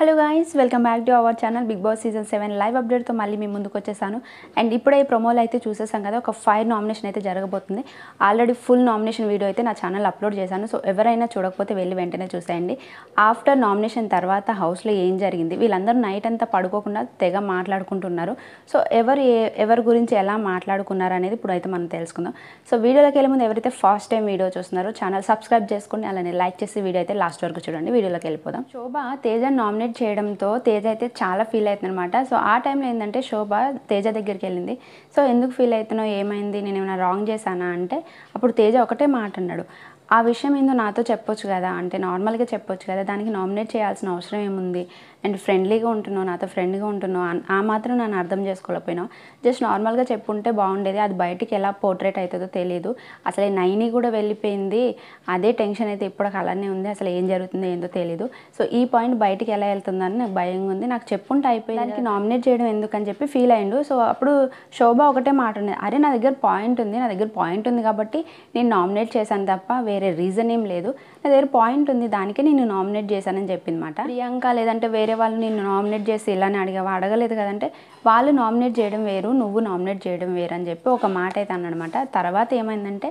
hello guys welcome back to our channel Bigg Boss season seven live అప్డేట్తో మళ్ళీ మీ ముందుకు వచ్చేసాను అండ్ ఇప్పుడే ప్రోమోలో అయితే చూసేసాం కదా ఒక ఫైర్ నామినేషన్ అయితే జరగబోతుంది ఆల్రెడీ ఫుల్ నామినేషన్ వీడియో అయితే నా ఛానల్ అప్లోడ్ చేశాను సో ఎవరైనా చూడకపోతే వెళ్ళి వెంటనే చూసేయండి ఆఫ్టర్ నామినేషన్ తర్వాత హౌస్లో ఏం జరిగింది వీళ్ళందరూ నైట్ అంతా పడుకోకుండా తెగ మాట్లాడుకుంటున్నారు సో ఎవరు ఎవరి గురించి ఎలా మాట్లాడుకున్నారు అనేది ఇప్పుడు అయితే మనం తెలుసుకుందాం సో వీడియోలోకి వెళ్ళే ముందు ఎవరైతే ఫస్ట్ టైం వీడియో చూస్తున్నారో ఛానల్ సబ్స్క్రైబ్ చేసుకుని అలానే లైక్ చేసి వీడియో అయితే లాస్ట్ వరకు చూడండి వీడియోలోకి వెళ్ళిపోదాం శోభ తేజ నామినేట్ హైలైట్ చేయడంతో తేజ అయితే చాలా ఫీల్ అవుతుందనమాట సో ఆ టైంలో ఏంటంటే శోభ తేజ దగ్గరికి వెళ్ళింది సో ఎందుకు ఫీల్ అవుతున్నావు ఏమైంది నేను ఏమైనా రాంగ్ చేశానా అంటే అప్పుడు తేజ ఒకటే మాట అన్నాడు ఆ విషయం ఏందో నాతో చెప్పొచ్చు కదా అంటే నార్మల్గా చెప్పొచ్చు కదా దానికి నామినేట్ చేయాల్సిన అవసరం ఏముంది అండ్ ఫ్రెండ్లీగా ఉంటున్నావు నాతో ఫ్రెండ్గా ఉంటున్నావు ఆ మాత్రం నన్ను అర్థం చేసుకోలేకపోయినావు జస్ట్ నార్మల్గా చెప్పుంటే బాగుండేది అది బయటికి ఎలా పోర్ట్రేట్ అవుతుందో తెలియదు అసలే నైని కూడా వెళ్ళిపోయింది అదే టెన్షన్ అయితే ఇప్పుడు అలానే ఉంది అసలు ఏం జరుగుతుందో ఏందో తెలియదు సో ఈ పాయింట్ బయటికి ఎలా వెళ్తుందని నాకు భయంగా ఉంది నాకు చెప్పుంటే అయిపోయింది దానికి నామినేట్ చేయడం ఎందుకని చెప్పి ఫీల్ అయ్యిండు సో అప్పుడు శోభ ఒకటే మాట ఉండేది అరే నా దగ్గర పాయింట్ ఉంది నా దగ్గర పాయింట్ ఉంది కాబట్టి నేను నామినేట్ చేశాను తప్ప వేరే వేరే రీజన్ ఏం లేదు నా దగ్గర పాయింట్ ఉంది దానికే నేను నామినేట్ చేశానని చెప్పిందన్నమాట ప్రియాంక లేదంటే వేరే వాళ్ళు నేను నామినేట్ చేసి ఇలానే అడిగా అడగలేదు కదంటే వాళ్ళు నామినేట్ చేయడం వేరు నువ్వు నామినేట్ చేయడం వేరు అని చెప్పి ఒక మాట అయితే అన్నమాట తర్వాత ఏమైందంటే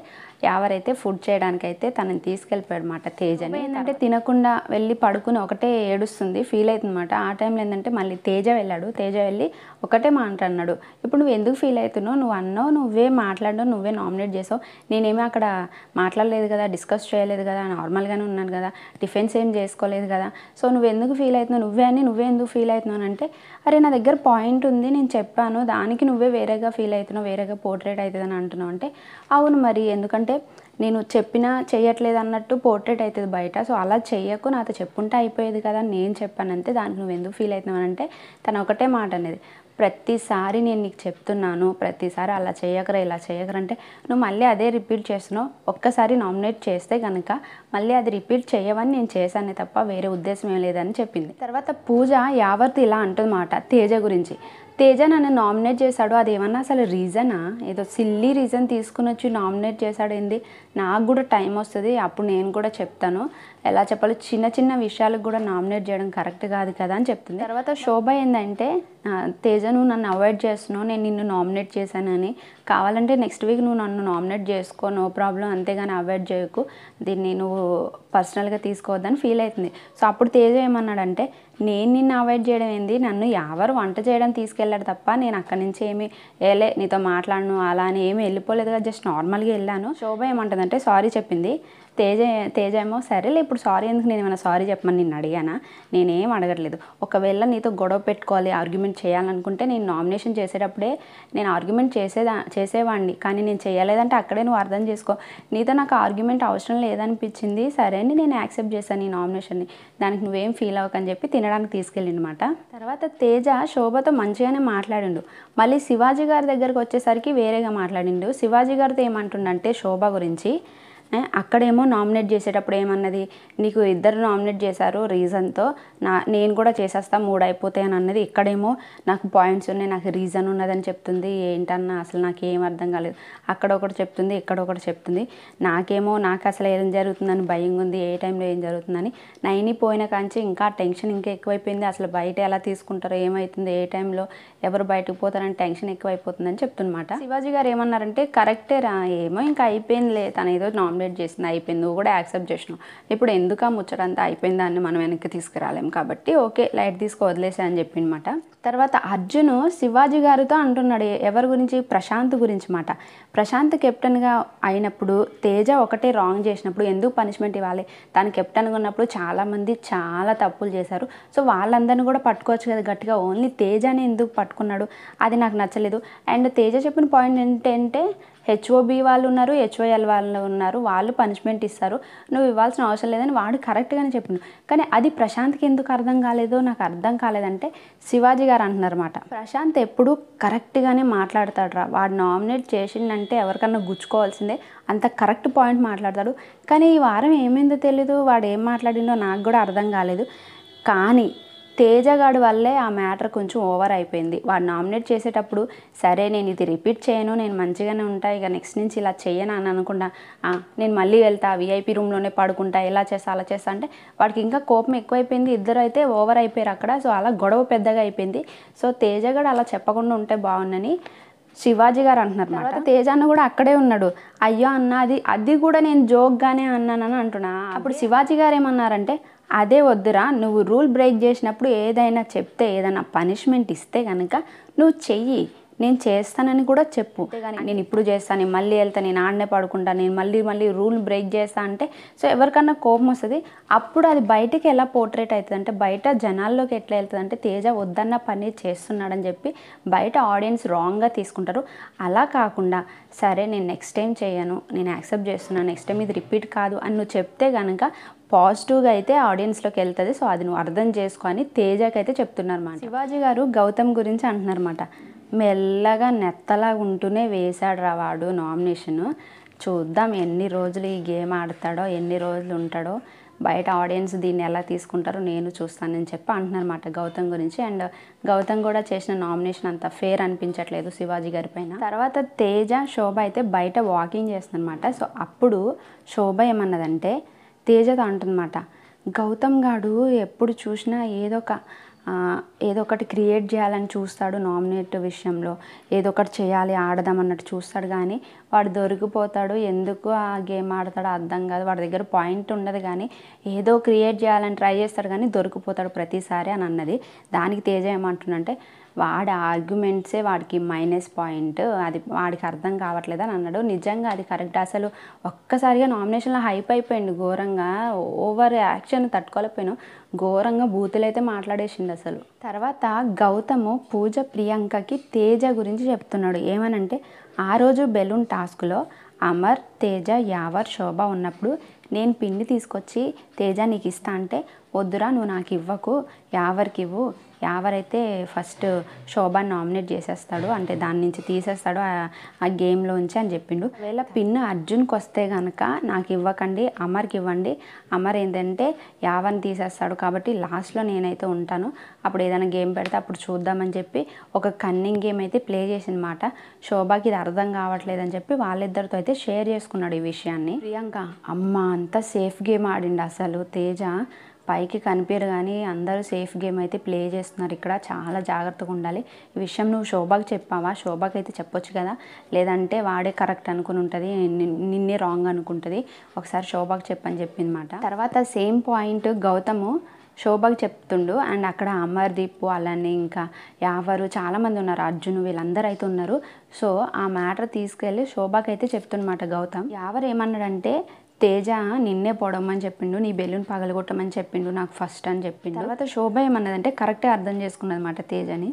ఎవరైతే ఫుడ్ చేయడానికి అయితే తనని తీసుకెళ్ళిపోయాడు అనమాట తేజ్ అని ఏంటంటే తినకుండా వెళ్ళి పడుకుని ఒకటే ఏడుస్తుంది ఫీల్ అవుతుందన్నమాట ఆ టైంలో ఏంటంటే మళ్ళీ తేజ వెళ్ళాడు తేజ వెళ్ళి ఒకటే మాట అన్నాడు ఇప్పుడు నువ్వు ఎందుకు ఫీల్ అవుతున్నావు నువ్వు అన్నావు నువ్వే మాట్లాడినావు నువ్వే నామినేట్ చేసావు నేనేమి అక్కడ మాట్లాడలేదు కదా డిస్కస్ చేయలేదు కదా నార్మల్గానే ఉన్నాను కదా టిఫిన్స్ ఏం చేసుకోలేదు కదా సో నువ్వు ఎందుకు ఫీల్ అవుతున్నావు నువ్వే అని నువ్వే ఎందుకు ఫీల్ అవుతున్నావు అంటే అరే నా దగ్గర పాయింట్ ఉంది నేను చెప్పాను దానికి నువ్వే వేరేగా ఫీల్ అవుతున్నావు వేరేగా పోర్ట్రేట్ అవుతుంది అని అంటున్నావు అంటే అవును మరి ఎందుకంటే నేను చెప్పినా చేయట్లేదు అన్నట్టు పోర్ట్రేట్ అవుతుంది బయట సో అలా చెయ్యకు నాతో చెప్పుంటే అయిపోయేది కదా నేను చెప్పానంతే దానికి నువ్వు ఎందుకు ఫీల్ అవుతున్నావు అంటే తను ఒకటే మాట అనేది ప్రతిసారి నేను నీకు చెప్తున్నాను ప్రతిసారి అలా చేయకరా ఇలా చేయకరా అంటే నువ్వు మళ్ళీ అదే రిపీట్ చేస్తున్నావు ఒక్కసారి నామినేట్ చేస్తే కనుక మళ్ళీ అది రిపీట్ చేయవని నేను చేశానే తప్ప వేరే ఉద్దేశం ఏం లేదని చెప్పింది తర్వాత పూజ యావర్తి ఇలా అంటుందన్నమాట తేజ గురించి తేజ నన్ను నామినేట్ చేశాడు అది ఏమన్నా అసలు రీజనా ఏదో సిల్లీ రీజన్ తీసుకుని వచ్చి నామినేట్ చేశాడు ఏంది నాకు కూడా టైం వస్తుంది అప్పుడు నేను కూడా చెప్తాను ఎలా చెప్పాలో చిన్న చిన్న విషయాలకు కూడా నామినేట్ చేయడం కరెక్ట్ కాదు కదా అని చెప్తుంది తర్వాత శోభ ఏంటంటే తేజ నువ్వు నన్ను అవాయిడ్ చేస్తున్నావు నేను నిన్ను నామినేట్ చేశానని కావాలంటే నెక్స్ట్ వీక్ నువ్వు నన్ను నామినేట్ చేసుకో నో ప్రాబ్లం అంతేగాని అవాయిడ్ చేయకు దీన్ని నువ్వు పర్సనల్గా తీసుకోవద్దని ఫీల్ అవుతుంది సో అప్పుడు తేజ ఏమన్నాడంటే నేను నిన్ను అవాయిడ్ చేయడం ఏంది నన్ను ఎవరు వంట చేయడం తీసుకెళ్ళాడు తప్ప నేను అక్కడి నుంచి ఏమి వెళ్ళే నీతో మాట్లాడను అలా అని ఏమి వెళ్ళిపోలేదు కదా జస్ట్ నార్మల్గా వెళ్ళాను శోభ ఏమంటుందంటే సారీ చెప్పింది తేజ తేజ ఏమో సరేలే ఇప్పుడు సారీ ఎందుకు నేను ఏమైనా సారీ చెప్పమని నేను అడిగానా నేనేం అడగట్లేదు ఒకవేళ నీతో గొడవ పెట్టుకోవాలి ఆర్గ్యుమెంట్ చేయాలనుకుంటే నేను నామినేషన్ చేసేటప్పుడే నేను ఆర్గ్యుమెంట్ చేసేదా చేసేవాడిని కానీ నేను చేయలేదంటే అక్కడే నువ్వు అర్థం చేసుకో నీతో నాకు ఆర్గ్యుమెంట్ అవసరం లేదనిపించింది సరే అని నేను యాక్సెప్ట్ చేశాను ఈ నామినేషన్ని దానికి నువ్వేం ఫీల్ అవ్వకని చెప్పి తినడానికి తీసుకెళ్ళిండమాట తర్వాత తేజ శోభతో మంచిగానే మాట్లాడిండు మళ్ళీ శివాజీ గారి దగ్గరకు వచ్చేసరికి వేరేగా మాట్లాడిండు శివాజీ గారితో ఏమంటుండంటే శోభ గురించి అక్కడేమో నామినేట్ చేసేటప్పుడు ఏమన్నది నీకు ఇద్దరు నామినేట్ చేశారు రీజన్తో నా నేను కూడా చేసేస్తా మూడు అని అన్నది ఇక్కడేమో నాకు పాయింట్స్ ఉన్నాయి నాకు రీజన్ ఉన్నదని చెప్తుంది ఏంటన్నా అసలు నాకు ఏం అర్థం కాలేదు అక్కడ ఒకటి చెప్తుంది ఇక్కడ ఒకటి చెప్తుంది నాకేమో నాకు అసలు ఏం జరుగుతుందని భయం ఉంది ఏ టైంలో ఏం జరుగుతుందని నైని పోయిన కాంచి ఇంకా టెన్షన్ ఇంకా ఎక్కువైపోయింది అసలు బయట ఎలా తీసుకుంటారో ఏమవుతుంది ఏ టైంలో ఎవరు బయటకు పోతారని టెన్షన్ ఎక్కువైపోతుందని చెప్తున్నమాట శివాజీ గారు ఏమన్నారంటే కరెక్టే రా ఏమో ఇంకా అయిపోయింది లేదు తన ఏదో నామినేట్ ఆమ్లెట్ చేసింది అయిపోయింది నువ్వు కూడా యాక్సెప్ట్ చేసినావు ఇప్పుడు ఎందుకు ఆ ముచ్చటంతా అయిపోయింది దాన్ని మనం వెనక్కి తీసుకురాలేం కాబట్టి ఓకే లైట్ తీసుకు వదిలేసా అని అనమాట తర్వాత అర్జును శివాజీ గారితో అంటున్నాడు ఎవరి గురించి ప్రశాంత్ గురించి మాట ప్రశాంత్ కెప్టెన్గా అయినప్పుడు తేజ ఒకటే రాంగ్ చేసినప్పుడు ఎందుకు పనిష్మెంట్ ఇవ్వాలి తను కెప్టెన్గా ఉన్నప్పుడు చాలామంది చాలా తప్పులు చేశారు సో వాళ్ళందరినీ కూడా పట్టుకోవచ్చు కదా గట్టిగా ఓన్లీ తేజని ఎందుకు పట్టుకున్నాడు అది నాకు నచ్చలేదు అండ్ తేజ చెప్పిన పాయింట్ ఏంటంటే హెచ్ఓబి వాళ్ళు ఉన్నారు హెచ్ఓఎల్ వాళ్ళు ఉన్నారు వాళ్ళు పనిష్మెంట్ ఇస్తారు నువ్వు ఇవ్వాల్సిన అవసరం లేదని వాడు కరెక్ట్గానే చెప్పిండు కానీ అది ప్రశాంత్కి ఎందుకు అర్థం కాలేదో నాకు అర్థం కాలేదంటే శివాజీ గారు అంటున్నారన్నమాట ప్రశాంత్ ఎప్పుడు కరెక్ట్గానే మాట్లాడతాడురా వాడు నామినేట్ చేసిండంటే ఎవరికన్నా గుచ్చుకోవాల్సిందే అంత కరెక్ట్ పాయింట్ మాట్లాడతాడు కానీ ఈ వారం ఏమైందో తెలీదు వాడు ఏం మాట్లాడిందో నాకు కూడా అర్థం కాలేదు కానీ తేజగాడి వల్లే ఆ మ్యాటర్ కొంచెం ఓవర్ అయిపోయింది వాడు నామినేట్ చేసేటప్పుడు సరే నేను ఇది రిపీట్ చేయను నేను మంచిగానే ఉంటా ఇక నెక్స్ట్ నుంచి ఇలా చేయను అని అనుకున్నా నేను మళ్ళీ వెళ్తా విఐపి రూమ్లోనే పడుకుంటా ఇలా చేస్తా అలా చేస్తా అంటే వాడికి ఇంకా కోపం ఎక్కువైపోయింది ఇద్దరు అయితే ఓవర్ అయిపోయారు అక్కడ సో అలా గొడవ పెద్దగా అయిపోయింది సో తేజగాడు అలా చెప్పకుండా ఉంటే బాగుందని శివాజీ గారు అంటున్నారు తర్వాత తేజ అన్న కూడా అక్కడే ఉన్నాడు అయ్యో అన్న అది అది కూడా నేను జోక్గానే అన్నానని అంటున్నా అప్పుడు శివాజీ గారు ఏమన్నారంటే అదే వద్దురా నువ్వు రూల్ బ్రేక్ చేసినప్పుడు ఏదైనా చెప్తే ఏదైనా పనిష్మెంట్ ఇస్తే కనుక నువ్వు చెయ్యి నేను చేస్తానని కూడా చెప్పు కానీ నేను ఇప్పుడు చేస్తాను నేను మళ్ళీ వెళ్తాను నేను ఆడనే పడుకుంటా నేను మళ్ళీ మళ్ళీ రూల్ బ్రేక్ చేస్తా అంటే సో ఎవరికన్నా కోపం వస్తుంది అప్పుడు అది బయటకి ఎలా పోర్ట్రేట్ అవుతుంది అంటే బయట జనాల్లోకి ఎట్లా వెళ్తుంది అంటే తేజ వద్దన్న పని చేస్తున్నాడని చెప్పి బయట ఆడియన్స్ రాంగ్గా తీసుకుంటారు అలా కాకుండా సరే నేను నెక్స్ట్ టైం చేయను నేను యాక్సెప్ట్ చేస్తున్నాను నెక్స్ట్ టైం ఇది రిపీట్ కాదు అని నువ్వు చెప్తే కనుక పాజిటివ్గా అయితే ఆడియన్స్లోకి వెళ్తుంది సో అది నువ్వు అర్థం చేసుకో అని తేజకైతే చెప్తున్నారు మాట శివాజీ గారు గౌతమ్ గురించి అంటున్నారన్నమాట మెల్లగా నెత్తలా ఉంటూనే వేశాడు రా వాడు నామినేషను చూద్దాం ఎన్ని రోజులు ఈ గేమ్ ఆడతాడో ఎన్ని రోజులు ఉంటాడో బయట ఆడియన్స్ దీన్ని ఎలా తీసుకుంటారో నేను చూస్తానని చెప్పి అంటున్నారన్నమాట గౌతమ్ గురించి అండ్ గౌతమ్ కూడా చేసిన నామినేషన్ అంత ఫేర్ అనిపించట్లేదు శివాజీ గారి పైన తర్వాత తేజ శోభ అయితే బయట వాకింగ్ చేస్తుందన్నమాట సో అప్పుడు శోభ ఏమన్నదంటే తేజతో అంటుందన్నమాట గౌతమ్ గాడు ఎప్పుడు చూసినా ఏదో ఒక ఏదో ఒకటి క్రియేట్ చేయాలని చూస్తాడు నామినేట్ విషయంలో ఏదో ఒకటి చేయాలి ఆడదాం అన్నట్టు చూస్తాడు కానీ వాడు దొరికిపోతాడు ఎందుకు ఆ గేమ్ ఆడతాడో అర్థం కాదు వాడి దగ్గర పాయింట్ ఉండదు కానీ ఏదో క్రియేట్ చేయాలని ట్రై చేస్తాడు కానీ దొరికిపోతాడు ప్రతిసారి అని అన్నది దానికి తేజ ఏమంటుందంటే వాడి ఆర్గ్యుమెంట్సే వాడికి మైనస్ పాయింట్ అది వాడికి అర్థం కావట్లేదు అని అన్నాడు నిజంగా అది కరెక్ట్ అసలు ఒక్కసారిగా నామినేషన్లో హైప్ అయిపోయింది ఘోరంగా ఓవర్ యాక్షన్ తట్టుకోలేకపోయాను ఘోరంగా బూతులైతే మాట్లాడేసింది అసలు తర్వాత గౌతము పూజ ప్రియాంకకి తేజ గురించి చెప్తున్నాడు ఏమనంటే ఆ రోజు బెలూన్ టాస్క్లో అమర్ తేజ యావర్ శోభ ఉన్నప్పుడు నేను పిండి తీసుకొచ్చి తేజ నీకు ఇస్తా అంటే వద్దురా నువ్వు నాకు ఇవ్వకు యావర్కి ఇవ్వు ఎవరైతే ఫస్ట్ శోభ నామినేట్ చేసేస్తాడు అంటే దాని నుంచి తీసేస్తాడు ఆ గేమ్లో ఉంచి అని చెప్పిండు ఒకవేళ పిన్ అర్జున్కి వస్తే కనుక నాకు ఇవ్వకండి అమర్కి ఇవ్వండి అమర్ ఏంటంటే యావని తీసేస్తాడు కాబట్టి లాస్ట్లో నేనైతే ఉంటాను అప్పుడు ఏదైనా గేమ్ పెడితే అప్పుడు చూద్దామని చెప్పి ఒక కన్నింగ్ గేమ్ అయితే ప్లే చేసిందన్నమాట శోభాకి ఇది అర్థం కావట్లేదని చెప్పి వాళ్ళిద్దరితో అయితే షేర్ చేసుకున్నాడు ఈ విషయాన్ని ప్రియాంక అమ్మ అంతా సేఫ్ గేమ్ ఆడిండు అసలు తేజ పైకి కనిపించరు కానీ అందరూ సేఫ్ గేమ్ అయితే ప్లే చేస్తున్నారు ఇక్కడ చాలా జాగ్రత్తగా ఉండాలి ఈ విషయం నువ్వు శోభాకి చెప్పావా శోభాకి అయితే చెప్పొచ్చు కదా లేదంటే వాడే కరెక్ట్ అనుకుని ఉంటుంది నిన్నే రాంగ్ అనుకుంటుంది ఒకసారి శోభాకి చెప్పని చెప్పిందన్నమాట తర్వాత సేమ్ పాయింట్ గౌతము శోభకి చెప్తుండు అండ్ అక్కడ అమర్దీప్ అలానే ఇంకా యావరు చాలామంది ఉన్నారు అర్జున్ వీళ్ళందరూ అయితే ఉన్నారు సో ఆ మ్యాటర్ తీసుకెళ్ళి అయితే చెప్తున్నమాట గౌతమ్ యావరు ఏమన్నాడంటే తేజ నిన్నే పొడమని చెప్పిండు నీ బెలూన్ పగలగొట్టమని చెప్పిండు నాకు ఫస్ట్ అని చెప్పిండు తర్వాత శోభ ఏమన్నదంటే కరెక్టే అర్థం చేసుకున్నదన్నమాట తేజని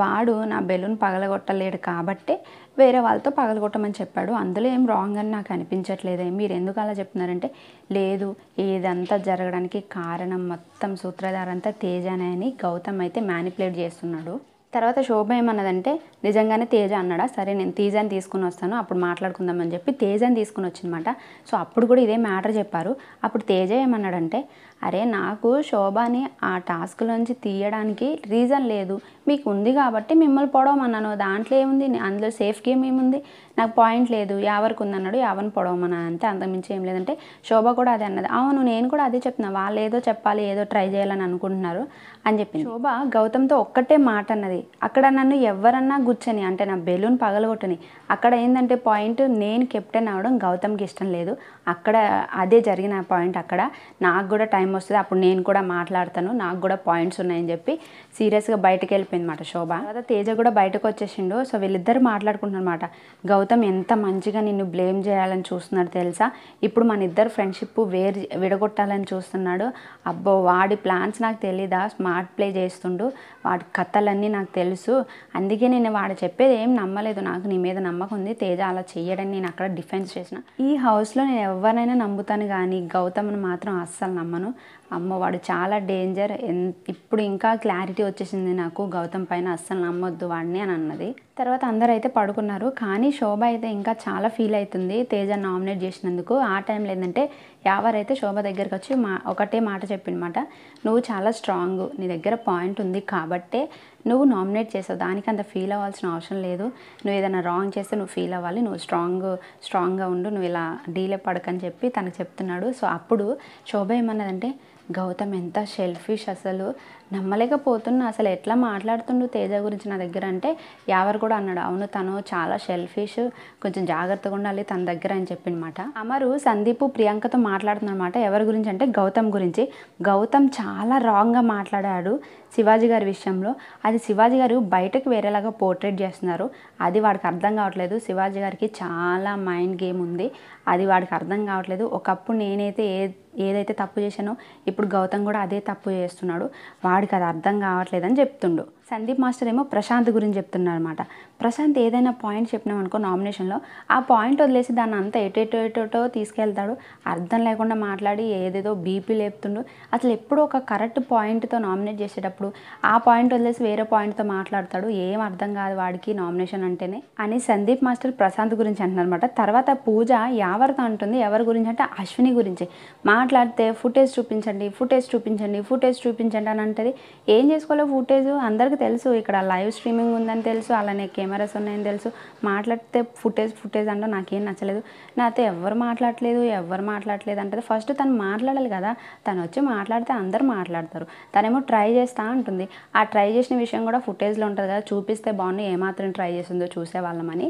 వాడు నా బెలూన్ పగలగొట్టలేడు కాబట్టి వేరే వాళ్ళతో పగలగొట్టమని చెప్పాడు అందులో ఏం రాంగ్ అని నాకు అనిపించట్లేదే మీరు ఎందుకు అలా చెప్తున్నారంటే లేదు ఇదంతా జరగడానికి కారణం మొత్తం సూత్రధారంతా తేజనే అని గౌతమ్ అయితే మ్యానిపులేట్ చేస్తున్నాడు తర్వాత శోభ ఏమన్నదంటే నిజంగానే తేజ అన్నాడా సరే నేను తేజాని తీసుకుని వస్తాను అప్పుడు మాట్లాడుకుందామని చెప్పి తేజాని తీసుకుని వచ్చిందన్నమాట సో అప్పుడు కూడా ఇదే మ్యాటర్ చెప్పారు అప్పుడు తేజ ఏమన్నాడంటే అరే నాకు శోభని ఆ టాస్క్లోంచి తీయడానికి రీజన్ లేదు మీకు ఉంది కాబట్టి మిమ్మల్ని పొడవమన్నాను దాంట్లో ఏముంది అందులో సేఫ్ గేమ్ ఏముంది నాకు పాయింట్ లేదు యావరికి ఉందన్నాడు ఎవరిని పొడవమన్నా అంతే అంతకుమించి ఏం లేదంటే శోభ కూడా అదే అన్నది అవును నేను కూడా అదే చెప్తున్నాను వాళ్ళు ఏదో చెప్పాలి ఏదో ట్రై చేయాలని అనుకుంటున్నారు అని చెప్పి శోభ గౌతమ్తో ఒక్కటే మాట అన్నది అక్కడ నన్ను ఎవరన్నా గుచ్చని అంటే నా బెలూన్ పగలగొట్టని అక్కడ ఏంటంటే పాయింట్ నేను కెప్టెన్ అవడం గౌతమ్కి ఇష్టం లేదు అక్కడ అదే జరిగిన పాయింట్ అక్కడ నాకు కూడా టైం వస్తుంది అప్పుడు నేను కూడా మాట్లాడతాను నాకు కూడా పాయింట్స్ ఉన్నాయని చెప్పి సీరియస్గా బయటకు అయిపోయింది అనమాట శోభ తర్వాత తేజ కూడా బయటకు వచ్చేసిండు సో వీళ్ళిద్దరు మాట్లాడుకుంటున్నమాట గౌతమ్ ఎంత మంచిగా నిన్ను బ్లేమ్ చేయాలని చూస్తున్నాడు తెలుసా ఇప్పుడు మన ఇద్దరు ఫ్రెండ్షిప్ వేరు విడగొట్టాలని చూస్తున్నాడు అబ్బో వాడి ప్లాన్స్ నాకు తెలీదా స్మార్ట్ ప్లే చేస్తుండు వాడి కథలన్నీ నాకు తెలుసు అందుకే నేను వాడు చెప్పేది ఏం నమ్మలేదు నాకు నీ మీద నమ్మకం ఉంది తేజ అలా చేయడని నేను అక్కడ డిఫెన్స్ చేసిన ఈ హౌస్లో నేను ఎవరైనా నమ్ముతాను కానీ గౌతమ్ని మాత్రం అస్సలు నమ్మను అమ్మవాడు వాడు చాలా డేంజర్ ఇప్పుడు ఇంకా క్లారిటీ వచ్చేసింది నాకు గౌతమ్ పైన అస్సలు నమ్మొద్దు వాడిని అని అన్నది తర్వాత అందరూ అయితే పడుకున్నారు కానీ శోభ అయితే ఇంకా చాలా ఫీల్ అవుతుంది తేజ నామినేట్ చేసినందుకు ఆ టైంలో ఏంటంటే యావరైతే శోభ దగ్గరికి వచ్చి మా ఒకటే మాట చెప్పిందనమాట నువ్వు చాలా స్ట్రాంగ్ నీ దగ్గర పాయింట్ ఉంది కాబట్టే నువ్వు నామినేట్ చేసావు దానికి అంత ఫీల్ అవ్వాల్సిన అవసరం లేదు నువ్వు ఏదైనా రాంగ్ చేస్తే నువ్వు ఫీల్ అవ్వాలి నువ్వు స్ట్రాంగ్ స్ట్రాంగ్గా ఉండు నువ్వు ఇలా డీలే పడకని చెప్పి తనకు చెప్తున్నాడు సో అప్పుడు శోభ ఏమన్నదంటే గౌతమ్ ఎంత షెల్ఫిష్ అసలు నమ్మలేకపోతున్నా అసలు ఎట్లా మాట్లాడుతుండు తేజ గురించి నా దగ్గర అంటే ఎవరు కూడా అన్నాడు అవును తను చాలా షెల్ఫిష్ కొంచెం జాగ్రత్తగా ఉండాలి తన దగ్గర అని అనమాట అమరు సందీప్ ప్రియాంకతో మాట్లాడుతున్నమాట ఎవరి గురించి అంటే గౌతమ్ గురించి గౌతమ్ చాలా రాంగ్గా మాట్లాడాడు శివాజీ గారి విషయంలో అది శివాజీ గారు బయటకు వేరేలాగా పోర్ట్రేట్ చేస్తున్నారు అది వాడికి అర్థం కావట్లేదు శివాజీ గారికి చాలా మైండ్ గేమ్ ఉంది అది వాడికి అర్థం కావట్లేదు ఒకప్పుడు నేనైతే ఏ ఏదైతే తప్పు చేశానో ఇప్పుడు గౌతమ్ కూడా అదే తప్పు చేస్తున్నాడు వాడికి అది అర్థం కావట్లేదని చెప్తుండు సందీప్ మాస్టర్ ఏమో ప్రశాంత్ గురించి చెప్తున్నారు అనమాట ప్రశాంత్ ఏదైనా పాయింట్ చెప్పినాం అనుకో నామినేషన్లో ఆ పాయింట్ వదిలేసి దాన్ని అంతా ఎటోటో తీసుకెళ్తాడు అర్థం లేకుండా మాట్లాడి ఏదేదో బీపీ లేపుతుండు అసలు ఎప్పుడూ ఒక కరెక్ట్ పాయింట్తో నామినేట్ చేసేటప్పుడు ఆ పాయింట్ వదిలేసి వేరే పాయింట్తో మాట్లాడతాడు ఏం అర్థం కాదు వాడికి నామినేషన్ అంటేనే అని సందీప్ మాస్టర్ ప్రశాంత్ గురించి అనమాట తర్వాత పూజ ఎవరితో అంటుంది ఎవరి గురించి అంటే అశ్విని గురించి మాట్లాడితే ఫుటేజ్ చూపించండి ఫుటేజ్ చూపించండి ఫుటేజ్ చూపించండి అని అంటది ఏం చేసుకోవాలో ఫుటేజ్ అందరికి తెలుసు ఇక్కడ లైవ్ స్ట్రీమింగ్ ఉందని తెలుసు అలానే కెమెరాస్ ఉన్నాయని తెలుసు మాట్లాడితే ఫుటేజ్ ఫుటేజ్ అంటే నాకేం నచ్చలేదు నాతో ఎవరు మాట్లాడలేదు ఎవరు మాట్లాడలేదు అంటే ఫస్ట్ తను మాట్లాడాలి కదా తను వచ్చి మాట్లాడితే అందరు మాట్లాడతారు తనేమో ట్రై చేస్తా ఉంటుంది ఆ ట్రై చేసిన విషయం కూడా ఫుటేజ్లో ఉంటుంది కదా చూపిస్తే బాగున్నాయి ఏమాత్రం ట్రై చేసిందో చూసేవాళ్ళమని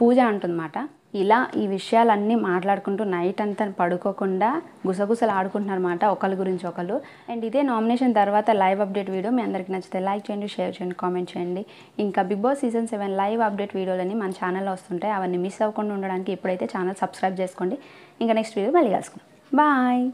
పూజ అంటుందన్నమాట ఇలా ఈ విషయాలన్నీ మాట్లాడుకుంటూ నైట్ అంతా పడుకోకుండా గుసగుసలు ఆడుకుంటున్నారు అన్నమాట ఒకళ్ళ గురించి ఒకళ్ళు అండ్ ఇదే నామినేషన్ తర్వాత లైవ్ అప్డేట్ వీడియో మీ అందరికీ నచ్చితే లైక్ చేయండి షేర్ చేయండి కామెంట్ చేయండి ఇంకా Bigg Boss season seven live update వీడియోలని మన ఛానల్లో వస్తుంటాయి అవన్నీ మిస్ అవ్వకుండా ఉండడానికి ఇప్పుడైతే ఛానల్ సబ్స్క్రైబ్ చేసుకోండి ఇంకా నెక్స్ట్ వీడియో మళ్ళీ కలుసుకుందాం బాయ్